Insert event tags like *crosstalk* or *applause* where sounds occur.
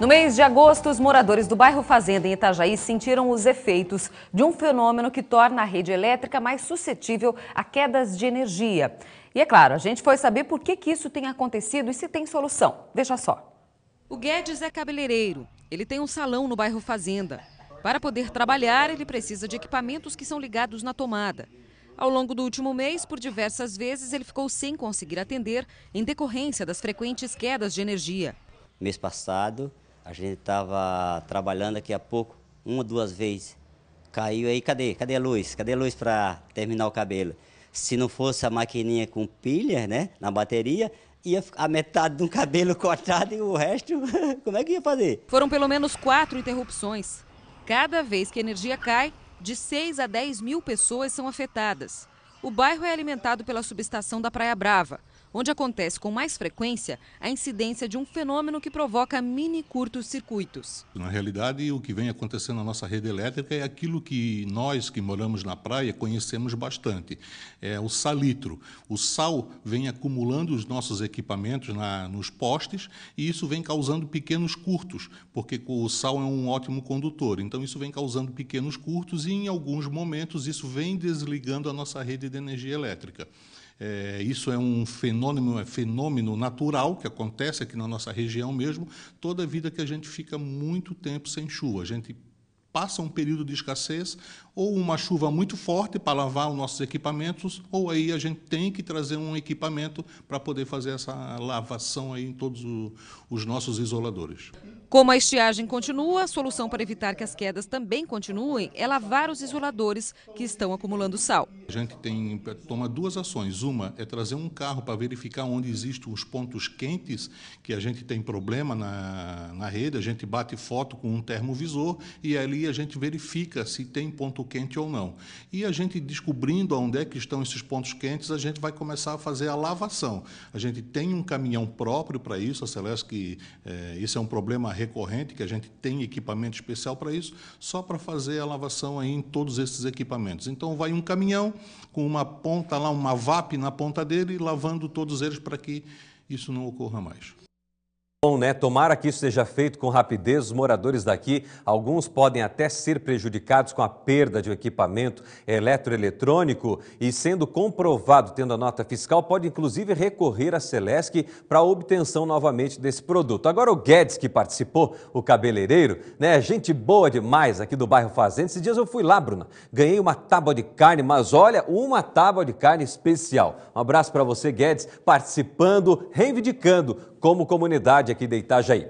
No mês de agosto, os moradores do bairro Fazenda, em Itajaí, sentiram os efeitos de um fenômeno que torna a rede elétrica mais suscetível a quedas de energia. E é claro, a gente foi saber por que, que isso tem acontecido e se tem solução. Veja só. O Guedes é cabeleireiro. Ele tem um salão no bairro Fazenda. Para poder trabalhar, ele precisa de equipamentos que são ligados na tomada. Ao longo do último mês, por diversas vezes, ele ficou sem conseguir atender em decorrência das frequentes quedas de energia. Mês passado, a gente estava trabalhando aqui há pouco, uma, duas vezes. Caiu aí, cadê? Cadê a luz? Cadê a luz para terminar o cabelo? Se não fosse a maquininha com pilha, né, na bateria, ia a metade de um cabelo *laughs* cortado e o resto, *laughs* como é que ia fazer? Foram pelo menos quatro interrupções. Cada vez que a energia cai, de 6 a 10 mil pessoas são afetadas. O bairro é alimentado pela subestação da Praia Brava, onde acontece com mais frequência a incidência de um fenômeno que provoca mini curtos circuitos. Na realidade, o que vem acontecendo na nossa rede elétrica é aquilo que nós que moramos na praia conhecemos bastante, é o salitro. O sal vem acumulando os nossos equipamentos na, nos postes e isso vem causando pequenos curtos, porque o sal é um ótimo condutor. Então isso vem causando pequenos curtos e em alguns momentos isso vem desligando a nossa rede de energia elétrica. É, isso é um fenômeno, é fenômeno natural que acontece aqui na nossa região mesmo. Toda vida que a gente fica muito tempo sem chuva, a gente passa um período de escassez, ou uma chuva muito forte para lavar os nossos equipamentos, ou aí a gente tem que trazer um equipamento para poder fazer essa lavação aí em todos os nossos isoladores. Como a estiagem continua, a solução para evitar que as quedas também continuem é lavar os isoladores que estão acumulando sal. A gente tem, toma duas ações. Uma é trazer um carro para verificar onde existem os pontos quentes que a gente tem problema na, na rede. A gente bate foto com um termovisor e ali e a gente verifica se tem ponto quente ou não. E a gente descobrindo onde é que estão esses pontos quentes, a gente vai começar a fazer a lavação. A gente tem um caminhão próprio para isso, a Celeste, que é, eh, esse é um problema recorrente, que a gente tem equipamento especial para isso, só para fazer a lavação aí em todos esses equipamentos. Então vai um caminhão com uma ponta lá, uma VAP na ponta dele, lavando todos eles para que isso não ocorra mais. Bom, né? Tomara que isso seja feito com rapidez. Os moradores daqui, alguns podem até ser prejudicados com a perda de um equipamento eletroeletrônico e, sendo comprovado, tendo a nota fiscal, pode inclusive recorrer à Celesc para a obtenção novamente desse produto. Agora, o Guedes, que participou, o cabeleireiro, né? Gente boa demais aqui do bairro Fazenda. Esses dias eu fui lá, Bruna, ganhei uma tábua de carne, mas olha, uma tábua de carne especial. Um abraço para você, Guedes, participando, reivindicando como comunidade aqui de Itajaí.